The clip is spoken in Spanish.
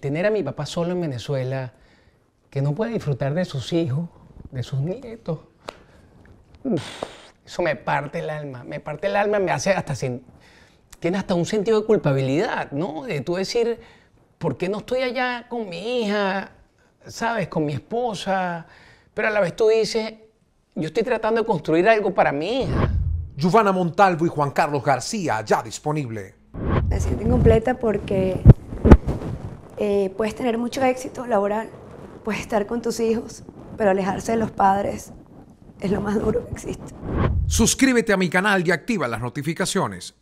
tener a mi papá solo en Venezuela, que no puede disfrutar de sus hijos, de sus nietos, eso me parte el alma, me parte el alma, me hace hasta, tiene hasta un sentido de culpabilidad, ¿no? De tú decir, ¿por qué no estoy allá con mi hija, sabes, con mi esposa? Pero a la vez tú dices, yo estoy tratando de construir algo para mi hija. Giovanna Montalvo y Juan Carlos García, ya disponible. Me siento incompleta porque eh, puedes tener mucho éxito laboral, puedes estar con tus hijos, pero alejarse de los padres es lo más duro que existe. Suscríbete a mi canal y activa las notificaciones.